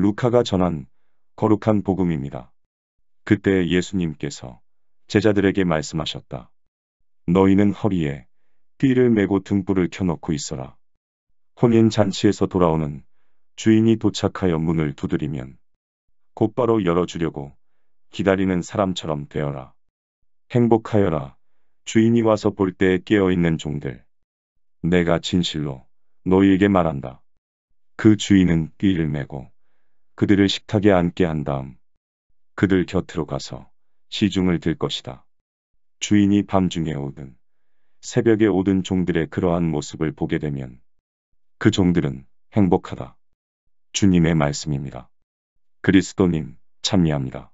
루카가 전한 거룩한 복음입니다. 그때 예수님께서 제자들에게 말씀하셨다. 너희는 허리에 띠를 메고 등불을 켜놓고 있어라. 혼인 잔치에서 돌아오는 주인이 도착하여 문을 두드리면 곧바로 열어주려고 기다리는 사람처럼 되어라. 행복하여라. 주인이 와서 볼 때에 깨어있는 종들. 내가 진실로 너희에게 말한다. 그 주인은 띠를 메고 그들을 식탁에 앉게 한 다음 그들 곁으로 가서 시중을 들 것이다. 주인이 밤중에 오든 새벽에 오든 종들의 그러한 모습을 보게 되면 그 종들은 행복하다. 주님의 말씀입니다. 그리스도님 참미합니다.